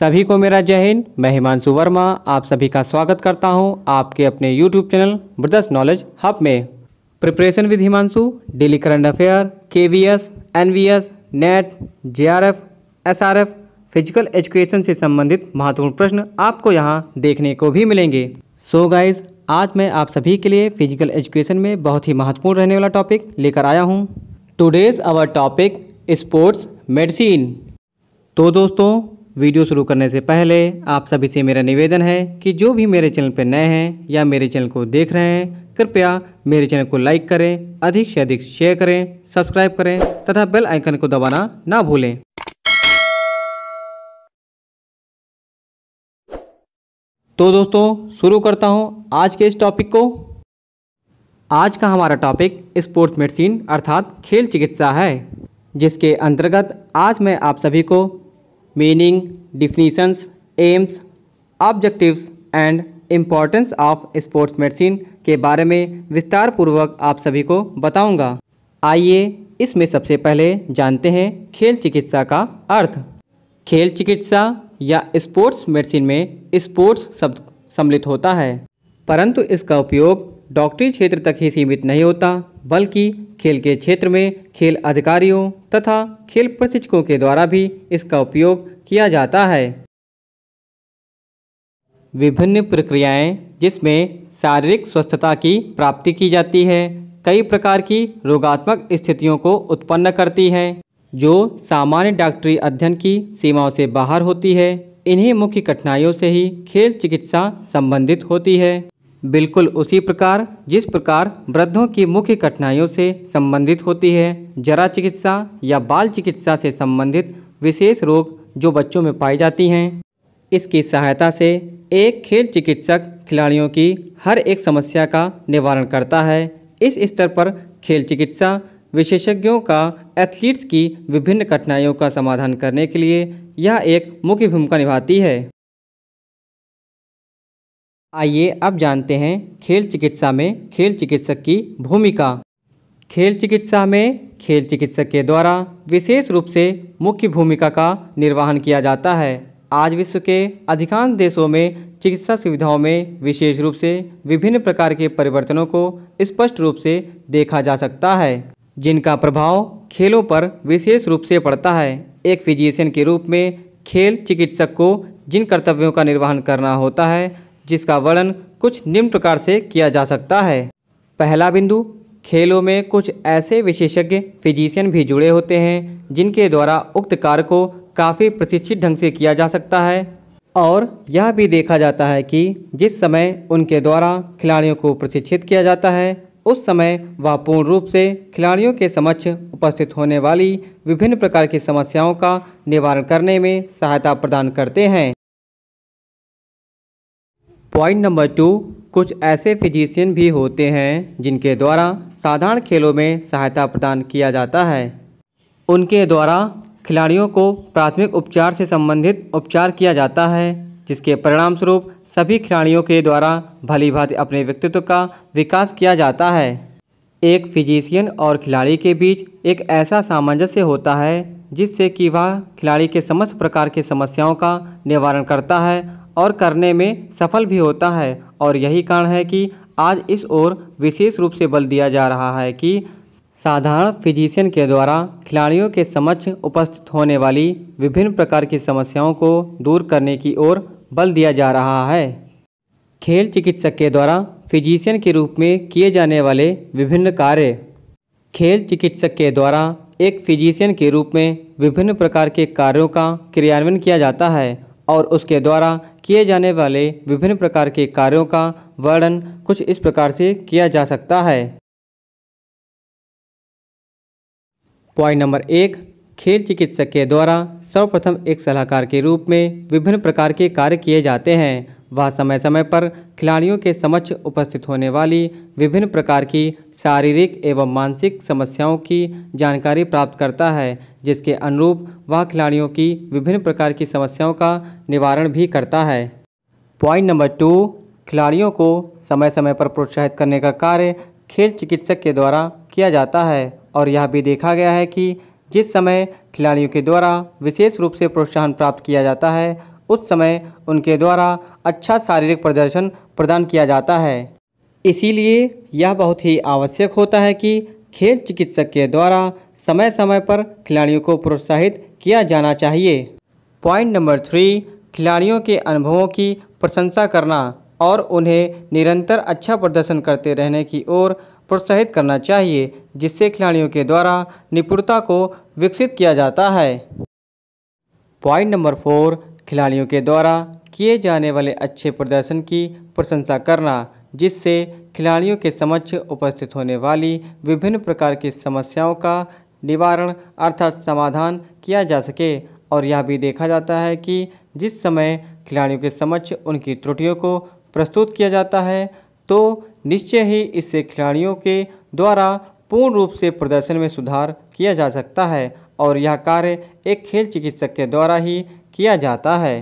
सभी को मेरा जय हिंद मैं हिमांशु वर्मा आप सभी का स्वागत करता हूं आपके अपने YouTube channel brothers knowledge hub में preparation with Himanshu daily current affair K V S N V S NET J R F S R F physical education से संबंधित महत्वपूर्ण प्रश्न आपको यहाँ देखने को भी मिलेंगे सो so गाइज आज मैं आप सभी के लिए फिजिकल एजुकेशन में बहुत ही महत्वपूर्ण रहने वाला टॉपिक लेकर आया हूँ today's our topic sports medicine तो दोस्तों वीडियो शुरू करने से पहले आप सभी से मेरा निवेदन है कि जो भी मेरे चैनल पर नए हैं या मेरे चैनल को देख रहे हैं कृपया मेरे चैनल को लाइक करें अधिक से अधिक शेयर करें सब्सक्राइब करें तथा बेल आइकन को दबाना ना भूलें तो दोस्तों शुरू करता हूँ आज के इस टॉपिक को आज का हमारा टॉपिक स्पोर्ट्स मेडिसिन अर्थात खेल चिकित्सा है जिसके अंतर्गत आज मैं आप सभी को meaning definitions aims objectives and importance of sports medicine के बारे में विस्तार पूर्वक आप सभी को बताऊंगा। आइए इसमें सबसे पहले जानते हैं खेल चिकित्सा का अर्थ खेल चिकित्सा या स्पोर्ट्स मेडिसिन में स्पोर्ट्स शब्द सम्मिलित होता है परंतु इसका उपयोग डॉक्टरी क्षेत्र तक ही सीमित नहीं होता बल्कि खेल के क्षेत्र में खेल अधिकारियों तथा खेल प्रशिक्षकों के द्वारा भी इसका उपयोग किया जाता है विभिन्न प्रक्रियाएं जिसमें शारीरिक स्वस्थता की प्राप्ति की जाती है कई प्रकार की रोगात्मक स्थितियों को उत्पन्न करती हैं जो सामान्य डॉक्टरी अध्ययन की सीमाओं से बाहर होती है इन्हीं मुख्य कठिनाइयों से ही खेल चिकित्सा संबंधित होती है बिल्कुल उसी प्रकार जिस प्रकार वृद्धों की मुख्य कठिनाइयों से संबंधित होती है जरा चिकित्सा या बाल चिकित्सा से संबंधित विशेष रोग जो बच्चों में पाई जाती हैं इसकी सहायता से एक खेल चिकित्सक खिलाड़ियों की हर एक समस्या का निवारण करता है इस स्तर पर खेल चिकित्सा विशेषज्ञों का एथलीट्स की विभिन्न कठिनाइयों का समाधान करने के लिए यह एक मुख्य भूमिका निभाती है आइए अब जानते हैं खेल चिकित्सा में खेल चिकित्सक की भूमिका खेल चिकित्सा में खेल चिकित्सक के द्वारा विशेष रूप से मुख्य भूमिका का निर्वहन किया जाता है आज विश्व के अधिकांश देशों में चिकित्सा सुविधाओं में विशेष रूप से विभिन्न प्रकार के परिवर्तनों को स्पष्ट रूप से देखा जा सकता है जिनका प्रभाव खेलों पर विशेष रूप से पड़ता है एक फिजिशियन के रूप में खेल चिकित्सक को जिन कर्तव्यों का निर्वहन करना होता है जिसका वर्णन कुछ निम्न प्रकार से किया जा सकता है पहला बिंदु खेलों में कुछ ऐसे विशेषज्ञ फिजिशियन भी जुड़े होते हैं जिनके द्वारा उक्त कार्य को काफ़ी प्रशिक्षित ढंग से किया जा सकता है और यह भी देखा जाता है कि जिस समय उनके द्वारा खिलाड़ियों को प्रशिक्षित किया जाता है उस समय वह पूर्ण रूप से खिलाड़ियों के समक्ष उपस्थित होने वाली विभिन्न प्रकार की समस्याओं का निवारण करने में सहायता प्रदान करते हैं पॉइंट नंबर टू कुछ ऐसे फिजिशियन भी होते हैं जिनके द्वारा साधारण खेलों में सहायता प्रदान किया जाता है उनके द्वारा खिलाड़ियों को प्राथमिक उपचार से संबंधित उपचार किया जाता है जिसके परिणामस्वरूप सभी खिलाड़ियों के द्वारा भलीभांति अपने व्यक्तित्व का विकास किया जाता है एक फिजिशियन और खिलाड़ी के बीच एक ऐसा सामंजस्य होता है जिससे कि वह खिलाड़ी के समस्त प्रकार की समस्याओं का निवारण करता है और करने में सफल भी होता है और यही कारण है कि आज इस ओर विशेष रूप से बल दिया जा रहा है कि साधारण फिजिशियन के द्वारा खिलाड़ियों के समक्ष उपस्थित होने वाली विभिन्न प्रकार की समस्याओं को दूर करने की ओर बल दिया जा रहा है खेल चिकित्सक के द्वारा फिजिशियन के रूप में किए जाने वाले विभिन्न कार्य खेल चिकित्सक के द्वारा एक फिजिशियन के रूप में विभिन्न प्रकार के कार्यों का क्रियान्वयन किया जाता है और उसके द्वारा किए जाने वाले विभिन्न प्रकार के कार्यों का वर्णन कुछ इस प्रकार से किया जा सकता है पॉइंट नंबर एक खेल चिकित्सक के द्वारा सर्वप्रथम एक सलाहकार के रूप में विभिन्न प्रकार के कार्य किए जाते हैं वह समय समय पर खिलाड़ियों के समक्ष उपस्थित होने वाली विभिन्न प्रकार की शारीरिक एवं मानसिक समस्याओं की जानकारी प्राप्त करता है जिसके अनुरूप वह खिलाड़ियों की विभिन्न प्रकार की समस्याओं का निवारण भी करता है पॉइंट नंबर टू खिलाड़ियों को समय समय पर प्रोत्साहित करने का कार्य खेल चिकित्सक के द्वारा किया जाता है और यह भी देखा गया है कि जिस समय खिलाड़ियों के द्वारा विशेष रूप से प्रोत्साहन प्राप्त किया जाता है उस समय उनके द्वारा अच्छा शारीरिक प्रदर्शन प्रदान किया जाता है इसीलिए यह बहुत ही आवश्यक होता है कि खेल चिकित्सक के द्वारा समय समय पर खिलाड़ियों को प्रोत्साहित किया जाना चाहिए पॉइंट नंबर थ्री खिलाड़ियों के अनुभवों की प्रशंसा करना और उन्हें निरंतर अच्छा प्रदर्शन करते रहने की ओर प्रोत्साहित करना चाहिए जिससे खिलाड़ियों के द्वारा निपुणता को विकसित किया जाता है पॉइंट नंबर फोर खिलाड़ियों के द्वारा किए जाने वाले अच्छे प्रदर्शन की प्रशंसा करना जिससे खिलाड़ियों के समक्ष उपस्थित होने वाली विभिन्न प्रकार की समस्याओं का निवारण अर्थात समाधान किया जा सके और यह भी देखा जाता है कि जिस समय खिलाड़ियों के समक्ष उनकी त्रुटियों को प्रस्तुत किया जाता है तो निश्चय ही इससे खिलाड़ियों के द्वारा पूर्ण रूप से प्रदर्शन में सुधार किया जा सकता है और यह कार्य एक खेल चिकित्सक के द्वारा ही किया जाता है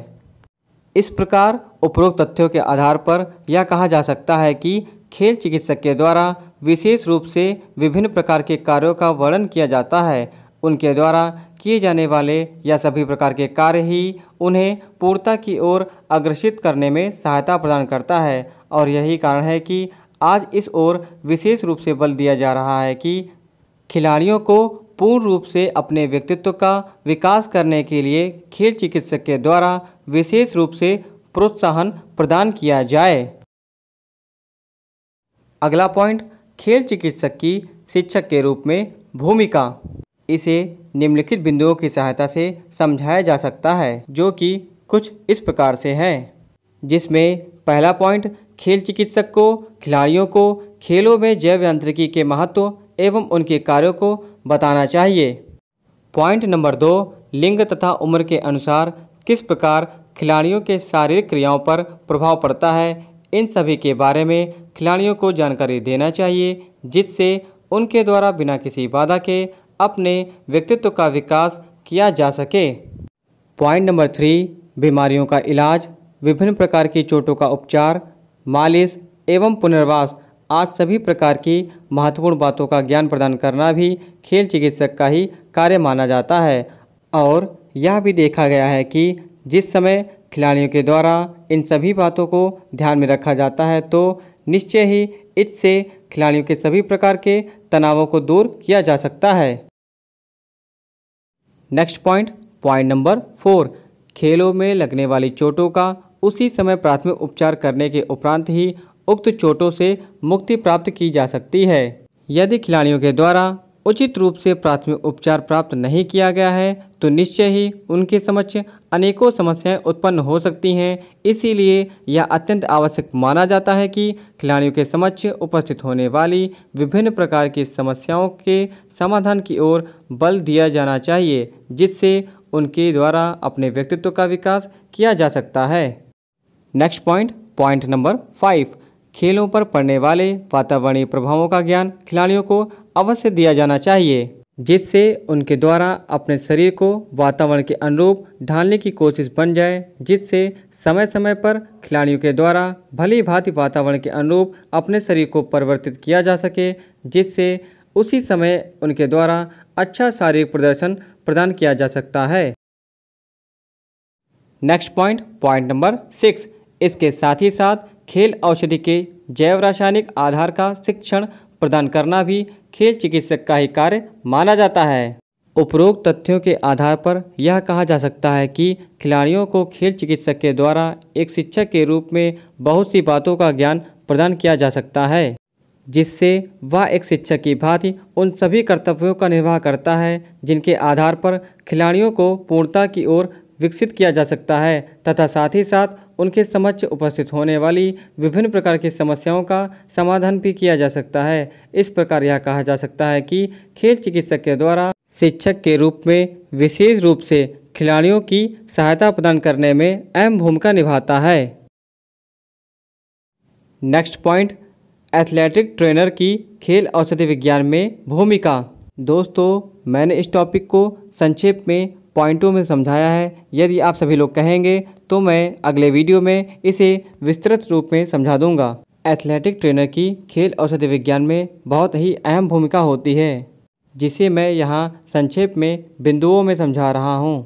इस प्रकार उपरोक्त तथ्यों के आधार पर यह कहा जा सकता है कि खेल चिकित्सक के द्वारा विशेष रूप से विभिन्न प्रकार के कार्यों का वर्णन किया जाता है उनके द्वारा किए जाने वाले या सभी प्रकार के कार्य ही उन्हें पूर्णता की ओर अग्रसित करने में सहायता प्रदान करता है और यही कारण है कि आज इस ओर विशेष रूप से बल दिया जा रहा है कि खिलाड़ियों को पूर्ण रूप से अपने व्यक्तित्व का विकास करने के लिए खेल चिकित्सक के द्वारा विशेष रूप से प्रोत्साहन प्रदान किया जाए अगला पॉइंट खेल चिकित्सक की शिक्षक के रूप में भूमिका इसे निम्नलिखित बिंदुओं की सहायता से समझाया जा सकता है जो कि कुछ इस प्रकार से है जिसमें पहला पॉइंट खेल चिकित्सक को खिलाड़ियों को खेलों में जैव यांत्रिकी के महत्व एवं उनके कार्यों को बताना चाहिए पॉइंट नंबर दो लिंग तथा उम्र के अनुसार किस प्रकार खिलाड़ियों के शारीरिक क्रियाओं पर प्रभाव पड़ता है इन सभी के बारे में खिलाड़ियों को जानकारी देना चाहिए जिससे उनके द्वारा बिना किसी बाधा के अपने व्यक्तित्व का विकास किया जा सके पॉइंट नंबर थ्री बीमारियों का इलाज विभिन्न प्रकार की चोटों का उपचार मालिश एवं पुनर्वास आज सभी प्रकार की महत्वपूर्ण बातों का ज्ञान प्रदान करना भी खेल चिकित्सक का ही कार्य माना जाता है और यह भी देखा गया है कि जिस समय खिलाड़ियों के द्वारा इन सभी बातों को ध्यान में रखा जाता है तो निश्चय ही इससे खिलाड़ियों के सभी प्रकार के तनावों को दूर किया जा सकता है next point point number four खेलों में लगने वाली चोटों का उसी समय प्राथमिक उपचार करने के उपरांत ही उक्त चोटों से मुक्ति प्राप्त की जा सकती है यदि खिलाड़ियों के द्वारा उचित रूप से प्राथमिक उपचार प्राप्त नहीं किया गया है तो निश्चय ही उनके समक्ष अनेकों समस्याएं उत्पन्न हो सकती हैं इसीलिए यह अत्यंत आवश्यक माना जाता है कि खिलाड़ियों के समक्ष उपस्थित होने वाली विभिन्न प्रकार की समस्याओं के समाधान की ओर बल दिया जाना चाहिए जिससे उनके द्वारा अपने व्यक्तित्व का विकास किया जा सकता है next point point number five खेलों पर पड़ने वाले वातावरणीय प्रभावों का ज्ञान खिलाड़ियों को अवश्य दिया जाना चाहिए जिससे उनके द्वारा अपने शरीर को वातावरण के अनुरूप ढालने की कोशिश बन जाए जिससे समय समय पर खिलाड़ियों के द्वारा भली भांति वातावरण के अनुरूप अपने शरीर को परिवर्तित किया जा सके जिससे उसी समय उनके द्वारा अच्छा शारीरिक प्रदर्शन प्रदान किया जा सकता है next point point number six इसके साथ ही साथ खेल औषधि के जैव रासायनिक आधार का शिक्षण प्रदान करना भी खेल चिकित्सक का ही कार्य माना जाता है उपरोक्त तथ्यों के आधार पर यह कहा जा सकता है कि खिलाड़ियों को खेल चिकित्सक के द्वारा एक शिक्षक के रूप में बहुत सी बातों का ज्ञान प्रदान किया जा सकता है जिससे वह एक शिक्षक की भांति उन सभी कर्तव्यों का निर्वाह करता है जिनके आधार पर खिलाड़ियों को पूर्णता की ओर विकसित किया जा सकता है तथा साथ ही साथ उनके समक्ष उपस्थित होने वाली विभिन्न प्रकार की समस्याओं का समाधान भी किया जा सकता है इस प्रकार यह कहा जा सकता है कि खेल चिकित्सक के द्वारा शिक्षक के रूप में विशेष रूप से खिलाड़ियों की सहायता प्रदान करने में अहम भूमिका निभाता है नेक्स्ट पॉइंट एथलेटिक ट्रेनर की खेल औषधि विज्ञान में भूमिका दोस्तों मैंने इस टॉपिक को संक्षेप में पॉइंटों में समझाया है यदि आप सभी लोग कहेंगे तो मैं अगले वीडियो में इसे विस्तृत रूप में समझा दूंगा एथलेटिक ट्रेनर की खेल औषधि विज्ञान में बहुत ही अहम भूमिका होती है जिसे मैं यहाँ संक्षेप में बिंदुओं में समझा रहा हूँ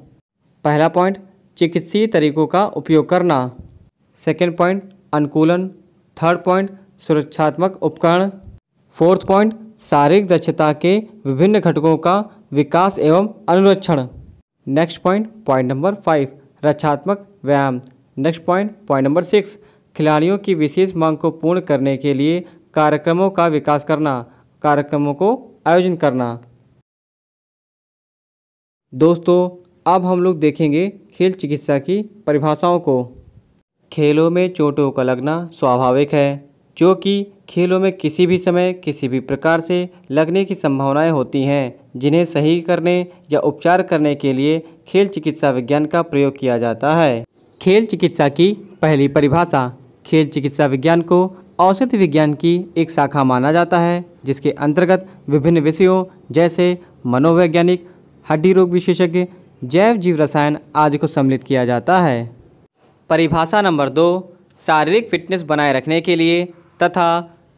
पहला पॉइंट चिकित्सीय तरीकों का उपयोग करना सेकेंड पॉइंट अनुकूलन थर्ड पॉइंट सुरक्षात्मक उपकरण फोर्थ पॉइंट शारीरिक दक्षता के विभिन्न घटकों का विकास एवं अनुरक्षण next point point number five रक्षात्मक व्यायाम next point point number six खिलाड़ियों की विशेष मांग को पूर्ण करने के लिए कार्यक्रमों का विकास करना कार्यक्रमों को आयोजन करना दोस्तों अब हम लोग देखेंगे खेल चिकित्सा की परिभाषाओं को खेलों में चोटों का लगना स्वाभाविक है जो कि खेलों में किसी भी समय किसी भी प्रकार से लगने की संभावनाएं होती हैं जिन्हें सही करने या उपचार करने के लिए खेल चिकित्सा विज्ञान का प्रयोग किया जाता है खेल चिकित्सा की पहली परिभाषा खेल चिकित्सा विज्ञान को औषध विज्ञान की एक शाखा माना जाता है जिसके अंतर्गत विभिन्न विषयों जैसे मनोवैज्ञानिक हड्डी रोग विशेषज्ञ जैव जीव रसायन आदि को सम्मिलित किया जाता है परिभाषा नंबर दो शारीरिक फिटनेस बनाए रखने के लिए तथा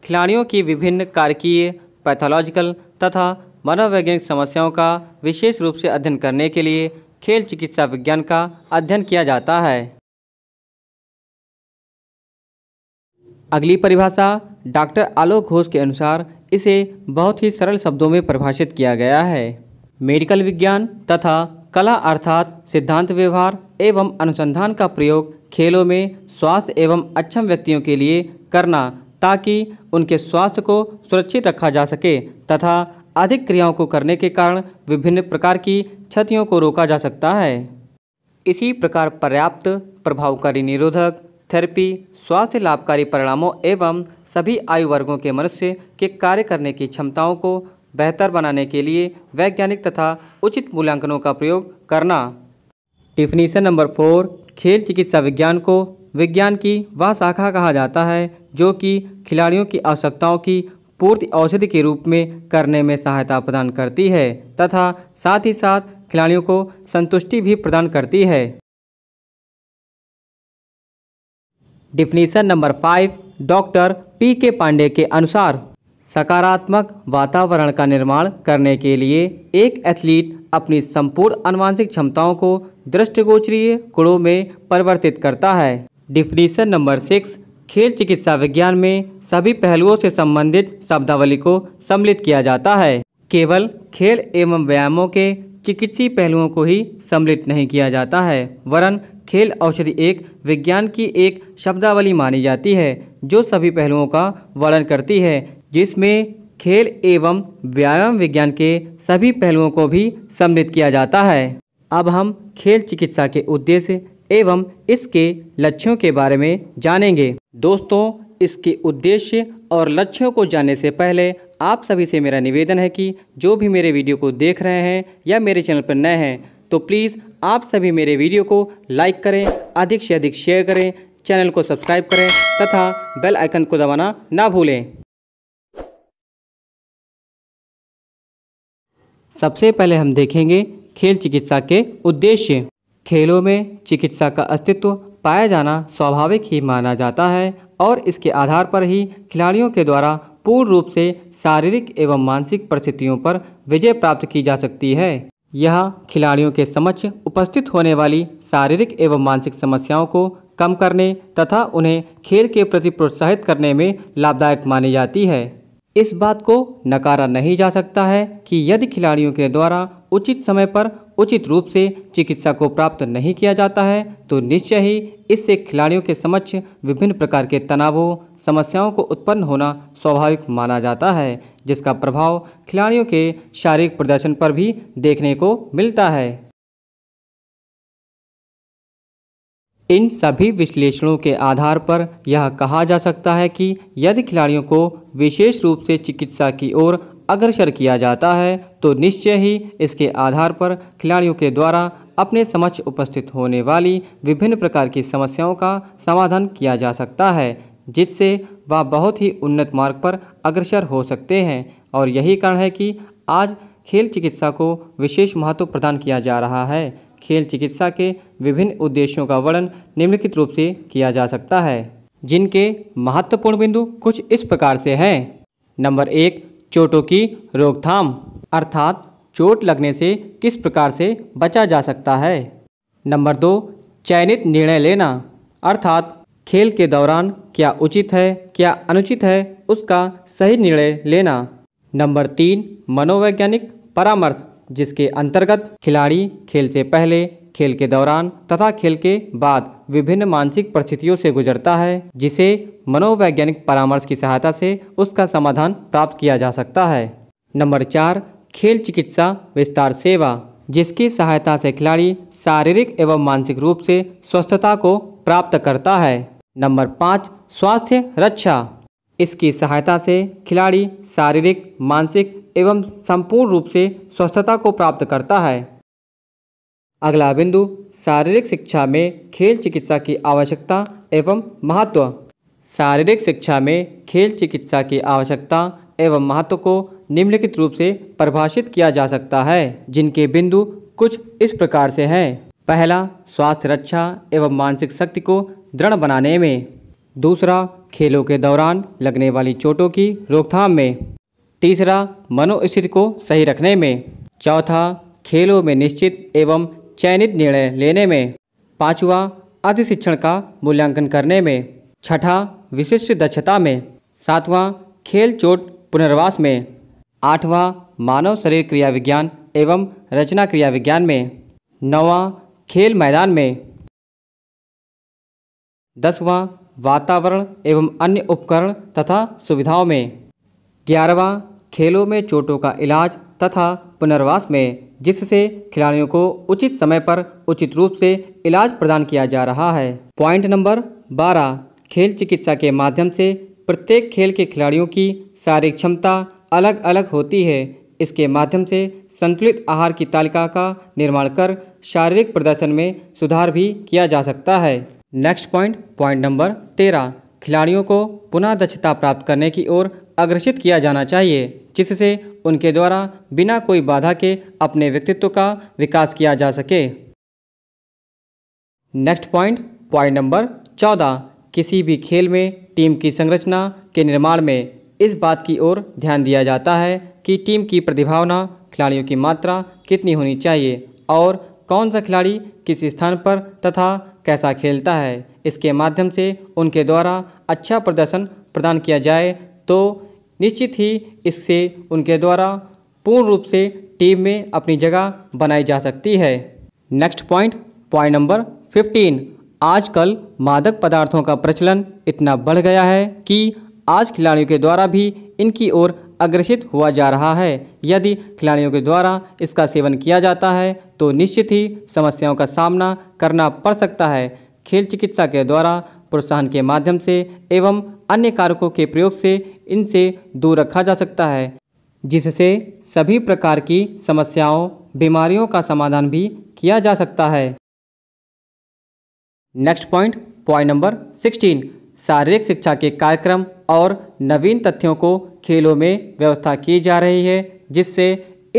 खिलाड़ियों की विभिन्न कारकीय पैथोलॉजिकल तथा मनोवैज्ञानिक समस्याओं का विशेष रूप से अध्ययन करने के लिए खेल चिकित्सा विज्ञान का अध्ययन किया जाता है अगली परिभाषा डॉक्टर आलोक घोष के अनुसार इसे बहुत ही सरल शब्दों में परिभाषित किया गया है मेडिकल विज्ञान तथा कला अर्थात सिद्धांत व्यवहार एवं अनुसंधान का प्रयोग खेलों में स्वास्थ्य एवं अक्षम व्यक्तियों के लिए करना ताकि उनके स्वास्थ्य को सुरक्षित रखा जा सके तथा अधिक क्रियाओं को करने के कारण विभिन्न प्रकार की क्षतियों को रोका जा सकता है इसी प्रकार पर्याप्त प्रभावकारी निरोधक थेरेपी स्वास्थ्य लाभकारी परिणामों एवं सभी आयु वर्गों के मनुष्य के कार्य करने की क्षमताओं को बेहतर बनाने के लिए वैज्ञानिक तथा उचित मूल्यांकनों का प्रयोग करना डिफिनीशन नंबर फोर खेल चिकित्सा विज्ञान को विज्ञान की वह शाखा कहा जाता है जो कि खिलाड़ियों की आवश्यकताओं की पूर्ति औषधि के रूप में करने में सहायता प्रदान करती है तथा साथ ही साथ खिलाड़ियों को संतुष्टि भी प्रदान करती है definition number five doctor P K Pandey के अनुसार सकारात्मक वातावरण का निर्माण करने के लिए एक एथलीट अपनी संपूर्ण अनुवांशिक क्षमताओं को दृष्टिगोचरीय गुणों में परिवर्तित करता है डिफिनीशन नंबर सिक्स खेल चिकित्सा विज्ञान में सभी पहलुओं से संबंधित शब्दावली को सम्मिलित किया जाता है केवल खेल एवं व्यायामों के चिकित्सीय पहलुओं को ही सम्मिलित नहीं किया जाता है वरन खेल औषधि एक विज्ञान की एक शब्दावली मानी जाती है जो सभी पहलुओं का वर्णन करती है जिसमें खेल एवं व्यायाम विज्ञान के सभी पहलुओं को भी सम्मिलित किया जाता है अब हम खेल चिकित्सा के उद्देश्य एवं इसके लक्ष्यों के बारे में जानेंगे दोस्तों इसके उद्देश्य और लक्ष्यों को जानने से पहले आप सभी से मेरा निवेदन है कि जो भी मेरे वीडियो को देख रहे हैं या मेरे चैनल पर नए हैं तो प्लीज़ आप सभी मेरे वीडियो को लाइक करें अधिक से अधिक शेयर करें चैनल को सब्सक्राइब करें तथा बेल आइकन को दबाना ना भूलें सबसे पहले हम देखेंगे खेल चिकित्सा के उद्देश्य खेलों में चिकित्सा का अस्तित्व पाया जाना स्वाभाविक ही माना जाता है और इसके आधार पर ही खिलाड़ियों के द्वारा पूर्ण रूप से शारीरिक एवं मानसिक परिस्थितियों पर विजय प्राप्त की जा सकती है यह खिलाड़ियों के समक्ष उपस्थित होने वाली शारीरिक एवं मानसिक समस्याओं को कम करने तथा उन्हें खेल के प्रति प्रोत्साहित करने में लाभदायक मानी जाती है इस बात को नकारा नहीं जा सकता है कि यदि खिलाड़ियों के द्वारा उचित समय पर उचित रूप से चिकित्सा को प्राप्त नहीं किया जाता है तो निश्चय ही इससे खिलाड़ियों के समक्ष विभिन्न प्रकार के तनावों समस्याओं को उत्पन्न होना स्वाभाविक माना जाता है जिसका प्रभाव खिलाड़ियों के शारीरिक प्रदर्शन पर भी देखने को मिलता है इन सभी विश्लेषणों के आधार पर यह कहा जा सकता है कि यदि खिलाड़ियों को विशेष रूप से चिकित्सा की ओर अग्रसर किया जाता है तो निश्चय ही इसके आधार पर खिलाड़ियों के द्वारा अपने समक्ष उपस्थित होने वाली विभिन्न प्रकार की समस्याओं का समाधान किया जा सकता है जिससे वह बहुत ही उन्नत मार्ग पर अग्रसर हो सकते हैं और यही कारण है कि आज खेल चिकित्सा को विशेष महत्व प्रदान किया जा रहा है खेल चिकित्सा के विभिन्न उद्देश्यों का वर्णन निम्नलिखित रूप से किया जा सकता है जिनके महत्वपूर्ण बिंदु कुछ इस प्रकार से हैं नंबर एक चोटों की रोकथाम अर्थात चोट लगने से किस प्रकार से बचा जा सकता है नंबर दो चयनित निर्णय लेना अर्थात खेल के दौरान क्या उचित है क्या अनुचित है उसका सही निर्णय लेना नंबर तीन मनोवैज्ञानिक परामर्श जिसके अंतर्गत खिलाड़ी खेल से पहले खेल के दौरान तथा खेल के बाद विभिन्न मानसिक परिस्थितियों से गुजरता है जिसे मनोवैज्ञानिक परामर्श की सहायता से उसका समाधान प्राप्त किया जा सकता है नंबर चार खेल चिकित्सा विस्तार सेवा जिसकी सहायता से खिलाड़ी शारीरिक एवं मानसिक रूप से स्वस्थता को प्राप्त करता है नंबर पाँच स्वास्थ्य रक्षा इसकी सहायता से खिलाड़ी शारीरिक मानसिक एवं संपूर्ण रूप से स्वस्थता को प्राप्त करता है अगला बिंदु शारीरिक शिक्षा में खेल चिकित्सा की आवश्यकता एवं महत्व शारीरिक शिक्षा में खेल चिकित्सा की आवश्यकता एवं महत्व को निम्नलिखित रूप से परिभाषित किया जा सकता है जिनके बिंदु कुछ इस प्रकार से हैं पहला स्वास्थ्य रक्षा एवं मानसिक शक्ति को दृढ़ बनाने में दूसरा खेलों के दौरान लगने वाली चोटों की रोकथाम में तीसरा मनोस्थिति को सही रखने में चौथा खेलों में निश्चित एवं चयनित निर्णय लेने में पांचवा अधिशिक्षण का मूल्यांकन करने में छठा विशिष्ट दक्षता में सातवां खेल चोट पुनर्वास में आठवा मानव शरीर क्रिया विज्ञान एवं रचना क्रिया विज्ञान में नवा खेल मैदान में दसवां वातावरण एवं अन्य उपकरण तथा सुविधाओं में ग्यारहवा खेलों में चोटों का इलाज तथा पुनर्वास में जिससे खिलाड़ियों को उचित समय पर उचित रूप से इलाज प्रदान किया जा रहा है पॉइंट नंबर बारह खेल चिकित्सा के माध्यम से प्रत्येक खेल के खिलाड़ियों की शारीरिक क्षमता अलग अलग होती है इसके माध्यम से संतुलित आहार की तालिका का निर्माण कर शारीरिक प्रदर्शन में सुधार भी किया जा सकता है नेक्स्ट पॉइंट पॉइंट नंबर तेरह खिलाड़ियों को पुनः दक्षता प्राप्त करने की ओर अग्रसित किया जाना चाहिए जिससे उनके द्वारा बिना कोई बाधा के अपने व्यक्तित्व का विकास किया जा सके नेक्स्ट पॉइंट पॉइंट नंबर चौदह किसी भी खेल में टीम की संरचना के निर्माण में इस बात की ओर ध्यान दिया जाता है कि टीम की प्रतिभावना खिलाड़ियों की मात्रा कितनी होनी चाहिए और कौन सा खिलाड़ी किस स्थान पर तथा कैसा खेलता है इसके माध्यम से उनके द्वारा अच्छा प्रदर्शन प्रदान किया जाए तो निश्चित ही इससे उनके द्वारा पूर्ण रूप से टीम में अपनी जगह बनाई जा सकती है next point point number fifteen आजकल मादक पदार्थों का प्रचलन इतना बढ़ गया है कि आज खिलाड़ियों के द्वारा भी इनकी ओर अग्रसित हुआ जा रहा है यदि खिलाड़ियों के द्वारा इसका सेवन किया जाता है तो निश्चित ही समस्याओं का सामना करना पड़ सकता है खेल चिकित्सा के द्वारा प्रोत्साहन के माध्यम से एवं अन्य कारकों के प्रयोग से इनसे दूर रखा जा सकता है जिससे सभी प्रकार की समस्याओं बीमारियों का समाधान भी किया जा सकता है next point point number sixteen शारीरिक शिक्षा के कार्यक्रम और नवीन तथ्यों को खेलों में व्यवस्था की जा रही है जिससे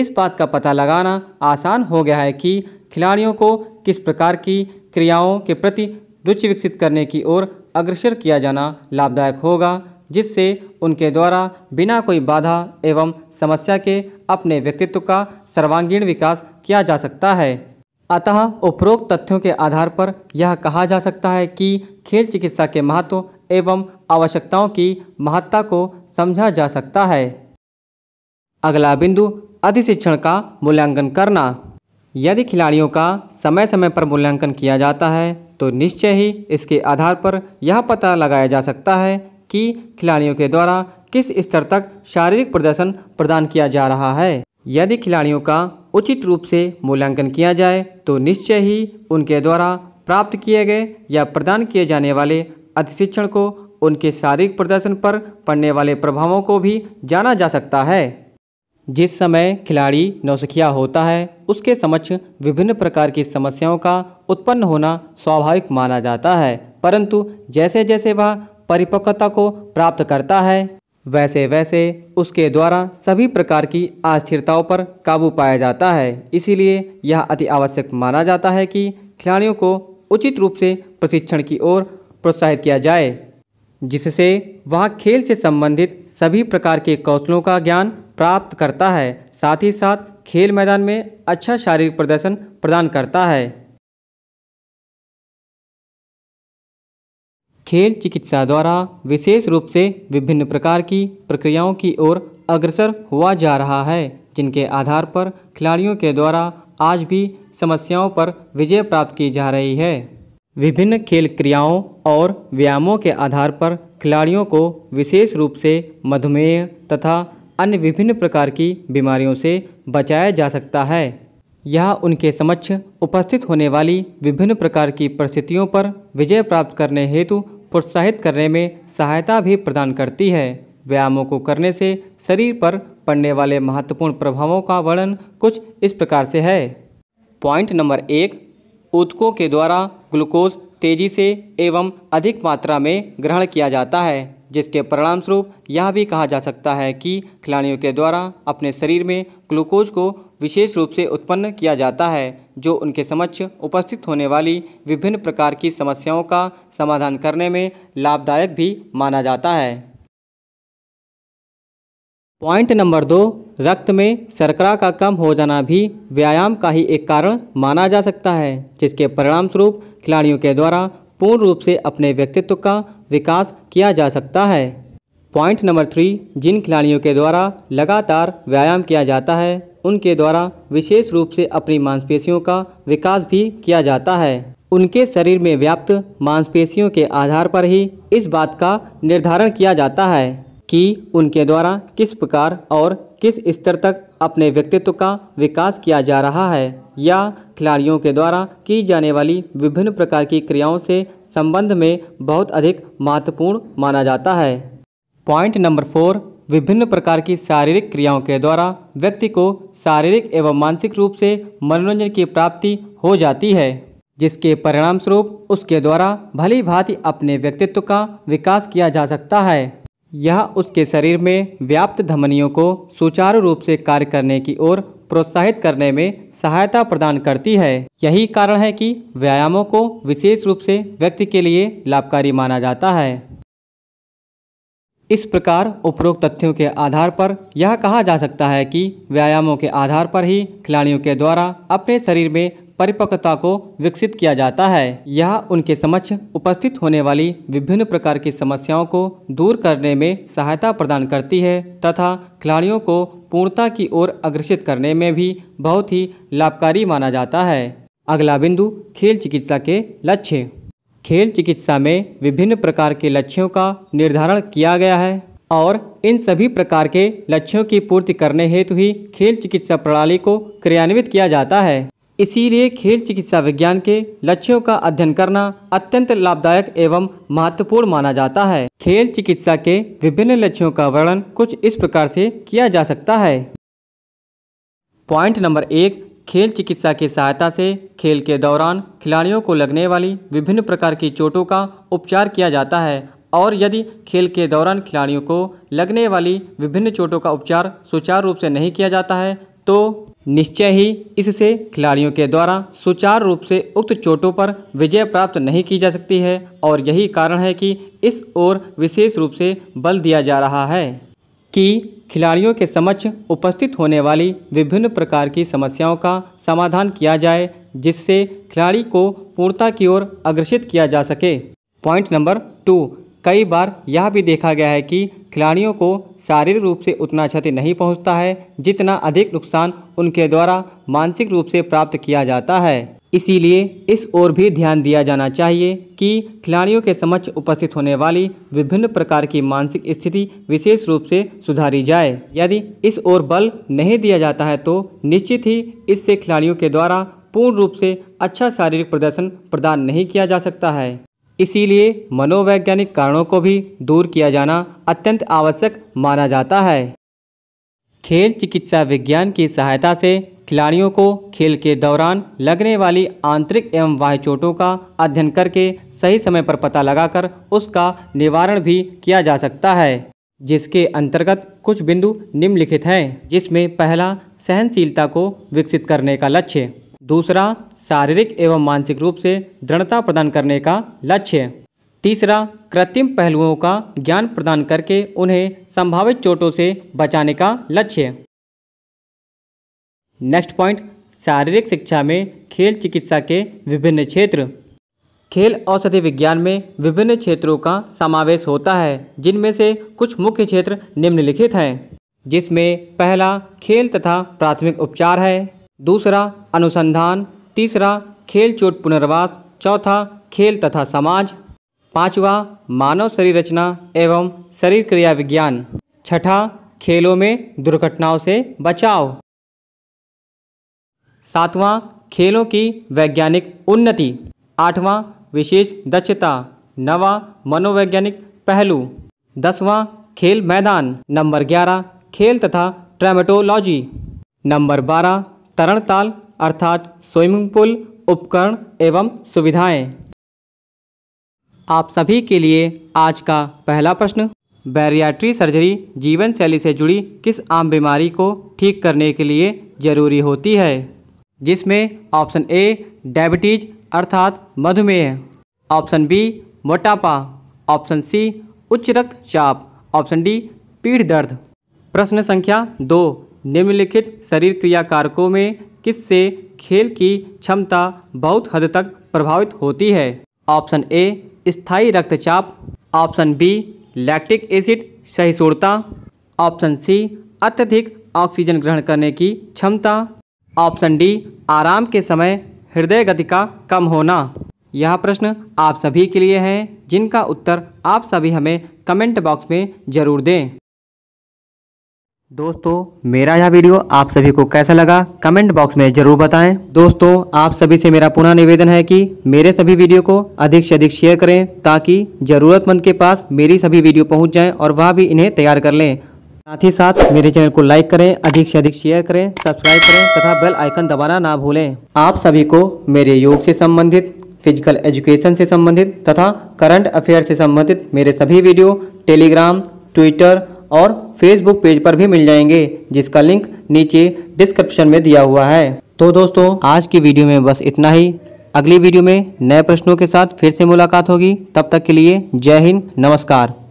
इस बात का पता लगाना आसान हो गया है कि खिलाड़ियों को किस प्रकार की क्रियाओं के प्रति रुचि विकसित करने की ओर अग्रसर किया जाना लाभदायक होगा जिससे उनके द्वारा बिना कोई बाधा एवं समस्या के अपने व्यक्तित्व का सर्वांगीण विकास किया जा सकता है अतः उपरोक्त तथ्यों के आधार पर यह कहा जा सकता है कि खेल चिकित्सा के महत्व एवं आवश्यकताओं की महत्ता को समझा जा सकता है अगला बिंदु अधिशिक्षण का मूल्यांकन करना यदि खिलाड़ियों का समय समय पर मूल्यांकन किया जाता है तो निश्चय ही इसके आधार पर यह पता लगाया जा सकता है कि खिलाड़ियों के द्वारा किस स्तर तक शारीरिक प्रदर्शन प्रदान किया जा रहा है यदि खिलाड़ियों का उचित रूप से मूल्यांकन किया जाए तो निश्चय ही उनके द्वारा प्राप्त किए गए या प्रदान किए जाने वाले अधिशिक्षण को उनके शारीरिक प्रदर्शन पर पड़ने वाले प्रभावों को भी जाना जा सकता है जिस समय खिलाड़ी नौसिखिया होता है उसके समक्ष विभिन्न प्रकार की समस्याओं का उत्पन्न होना स्वाभाविक माना जाता है परंतु जैसे जैसे वह परिपक्वता को प्राप्त करता है वैसे वैसे उसके द्वारा सभी प्रकार की अस्थिरताओं पर काबू पाया जाता है इसीलिए यह अति आवश्यक माना जाता है कि खिलाड़ियों को उचित रूप से प्रशिक्षण की ओर प्रोत्साहित किया जाए जिससे वह खेल से संबंधित सभी प्रकार के कौशलों का ज्ञान प्राप्त करता है साथ ही साथ खेल मैदान में अच्छा शारीरिक प्रदर्शन प्रदान करता है खेल चिकित्सा द्वारा विशेष रूप से विभिन्न प्रकार की प्रक्रियाओं की ओर अग्रसर हुआ जा रहा है जिनके आधार पर खिलाड़ियों के द्वारा आज भी समस्याओं पर विजय प्राप्त की जा रही है विभिन्न खेल क्रियाओं और व्यायामों के आधार पर खिलाड़ियों को विशेष रूप से मधुमेह तथा अन्य विभिन्न प्रकार की बीमारियों से बचाया जा सकता है यह उनके समक्ष उपस्थित होने वाली विभिन्न प्रकार की परिस्थितियों पर विजय प्राप्त करने हेतु प्रोत्साहित करने में सहायता भी प्रदान करती है व्यायामों को करने से शरीर पर पड़ने वाले महत्वपूर्ण प्रभावों का वर्णन कुछ इस प्रकार से है पॉइंट नंबर एक उत्कों के द्वारा ग्लूकोज तेजी से एवं अधिक मात्रा में ग्रहण किया जाता है जिसके परिणामस्वरूप यह भी कहा जा सकता है कि खिलाड़ियों के द्वारा अपने शरीर में ग्लूकोज को विशेष रूप से उत्पन्न किया जाता है जो उनके समक्ष उपस्थित होने वाली विभिन्न प्रकार की समस्याओं का समाधान करने में लाभदायक भी माना जाता है पॉइंट नंबर दो रक्त में शर्करा का कम हो जाना भी व्यायाम का ही एक कारण माना जा सकता है जिसके परिणामस्वरूप खिलाड़ियों के द्वारा पूर्ण रूप से अपने व्यक्तित्व का विकास किया जा सकता है पॉइंट नंबर थ्री जिन खिलाड़ियों के द्वारा लगातार व्यायाम किया जाता है उनके द्वारा विशेष रूप से अपनी मांसपेशियों का विकास भी किया जाता है उनके शरीर में व्याप्त मांसपेशियों के आधार पर ही इस बात का निर्धारण किया जाता है कि उनके द्वारा किस प्रकार और किस स्तर तक अपने व्यक्तित्व का विकास किया जा रहा है या खिलाड़ियों के द्वारा की जाने वाली विभिन्न प्रकार की क्रियाओं से संबंध में बहुत अधिक महत्वपूर्ण माना जाता है पॉइंट नंबर फोर विभिन्न प्रकार की शारीरिक क्रियाओं के द्वारा व्यक्ति को शारीरिक एवं मानसिक रूप से मनोरंजन की प्राप्ति हो जाती है जिसके परिणाम स्वरूप उसके द्वारा भली भांति अपने व्यक्तित्व का विकास किया जा सकता है यह उसके शरीर में व्याप्त धमनियों को सुचारू रूप से कार्य करने की ओर प्रोत्साहित करने में सहायता प्रदान करती है यही कारण है कि व्यायामों को विशेष रूप से व्यक्ति के लिए लाभकारी माना जाता है इस प्रकार उपरोक्त तथ्यों के आधार पर यह कहा जा सकता है कि व्यायामों के आधार पर ही खिलाड़ियों के द्वारा अपने शरीर में परिपक्वता को विकसित किया जाता है यह उनके समक्ष उपस्थित होने वाली विभिन्न प्रकार की समस्याओं को दूर करने में सहायता प्रदान करती है तथा खिलाड़ियों को पूर्णता की ओर अग्रसित करने में भी बहुत ही लाभकारी माना जाता है अगला बिंदु खेल चिकित्सा के लक्ष्य खेल चिकित्सा में विभिन्न प्रकार के लक्ष्यों का निर्धारण किया गया है और इन सभी प्रकार के लक्ष्यों की पूर्ति करने हेतु ही खेल चिकित्सा प्रणाली को क्रियान्वित किया जाता है इसीलिए खेल चिकित्सा विज्ञान के लक्ष्यों का अध्ययन करना अत्यंत लाभदायक एवं महत्वपूर्ण माना जाता है खेल चिकित्सा के विभिन्न लक्ष्यों का वर्णन कुछ इस प्रकार से किया जा सकता है पॉइंट नंबर एक खेल चिकित्सा की सहायता से खेल के दौरान खिलाड़ियों को लगने वाली विभिन्न प्रकार की चोटों का उपचार किया जाता है और यदि खेल के दौरान खिलाड़ियों को लगने वाली विभिन्न चोटों का उपचार सुचारू रूप से नहीं किया जाता है तो निश्चय ही इससे खिलाड़ियों के द्वारा सुचारू रूप से उक्त चोटों पर विजय प्राप्त नहीं की जा सकती है और यही कारण है कि इस ओर विशेष रूप से बल दिया जा रहा है कि खिलाड़ियों के समक्ष उपस्थित होने वाली विभिन्न प्रकार की समस्याओं का समाधान किया जाए जिससे खिलाड़ी को पूर्णता की ओर अग्रसित किया जा सके पॉइंट नंबर टू कई बार यह भी देखा गया है कि खिलाड़ियों को शारीरिक रूप से उतना क्षति नहीं पहुंचता है जितना अधिक नुकसान उनके द्वारा मानसिक रूप से प्राप्त किया जाता है इसीलिए इस ओर भी ध्यान दिया जाना चाहिए कि खिलाड़ियों के समक्ष उपस्थित होने वाली विभिन्न प्रकार की मानसिक स्थिति विशेष रूप से सुधारी जाए यदि इस ओर बल नहीं दिया जाता है तो निश्चित ही इससे खिलाड़ियों के द्वारा पूर्ण रूप से अच्छा शारीरिक प्रदर्शन प्रदान नहीं किया जा सकता है इसीलिए मनोवैज्ञानिक कारणों को भी दूर किया जाना अत्यंत आवश्यक माना जाता है खेल चिकित्सा विज्ञान की सहायता से खिलाड़ियों को खेल के दौरान लगने वाली आंतरिक एवं बाह्य चोटों का अध्ययन करके सही समय पर पता लगाकर उसका निवारण भी किया जा सकता है जिसके अंतर्गत कुछ बिंदु निम्नलिखित हैं जिसमें पहला सहनशीलता को विकसित करने का लक्ष्य दूसरा शारीरिक एवं मानसिक रूप से दृढ़ता प्रदान करने का लक्ष्य तीसरा कृत्रिम पहलुओं का ज्ञान प्रदान करके उन्हें संभावित चोटों से बचाने का लक्ष्य नेक्स्ट पॉइंट शारीरिक शिक्षा में खेल चिकित्सा के विभिन्न क्षेत्र खेल औषधि विज्ञान में विभिन्न क्षेत्रों का समावेश होता है जिनमें से कुछ मुख्य क्षेत्र निम्नलिखित हैं जिसमें पहला खेल तथा प्राथमिक उपचार है दूसरा अनुसंधान तीसरा खेल चोट पुनर्वास चौथा खेल तथा समाज पांचवा मानव शरीर रचना एवं शरीर क्रिया विज्ञान छठा खेलों में दुर्घटनाओं से बचाव सातवां खेलों की वैज्ञानिक उन्नति आठवां विशेष दक्षता नवा मनोवैज्ञानिक पहलू दसवां खेल मैदान नंबर ग्यारह खेल तथा ट्रेमेटोलॉजी नंबर बारह तरण ताल अर्थात स्विमिंग पूल उपकरण एवं सुविधाएं आप सभी के लिए आज का पहला प्रश्न बैरियाट्री सर्जरी जीवन शैली से जुड़ी किस आम बीमारी को ठीक करने के लिए ज़रूरी होती है जिसमें ऑप्शन ए डायबिटीज अर्थात मधुमेह ऑप्शन बी मोटापा ऑप्शन सी उच्च रक्तचाप ऑप्शन डी पीठ दर्द प्रश्न संख्या दो निम्नलिखित शरीर क्रिया कारकों में किससे खेल की क्षमता बहुत हद तक प्रभावित होती है ऑप्शन ए स्थायी रक्तचाप ऑप्शन बी लैक्टिक एसिड सहिष्णुता ऑप्शन सी अत्यधिक ऑक्सीजन ग्रहण करने की क्षमता ऑप्शन डी आराम के समय हृदय गति का कम होना यह प्रश्न आप सभी के लिए है जिनका उत्तर आप सभी हमें कमेंट बॉक्स में ज़रूर दें दोस्तों मेरा यह वीडियो आप सभी को कैसा लगा कमेंट बॉक्स में ज़रूर बताएं दोस्तों आप सभी से मेरा पुनः निवेदन है कि मेरे सभी वीडियो को अधिक से अधिक शेयर करें ताकि ज़रूरतमंद के पास मेरी सभी वीडियो पहुंच जाएं और वह भी इन्हें तैयार कर लें साथ ही साथ मेरे चैनल को लाइक करें अधिक से अधिक शेयर करें सब्सक्राइब करें तथा बेल आइकन दबाना ना भूलें आप सभी को मेरे योग से संबंधित फिजिकल एजुकेशन से संबंधित तथा करंट अफेयर से संबंधित मेरे सभी वीडियो टेलीग्राम ट्विटर और फेसबुक पेज पर भी मिल जाएंगे जिसका लिंक नीचे डिस्क्रिप्शन में दिया हुआ है तो दोस्तों आज की वीडियो में बस इतना ही अगली वीडियो में नए प्रश्नों के साथ फिर से मुलाकात होगी तब तक के लिए जय हिंद नमस्कार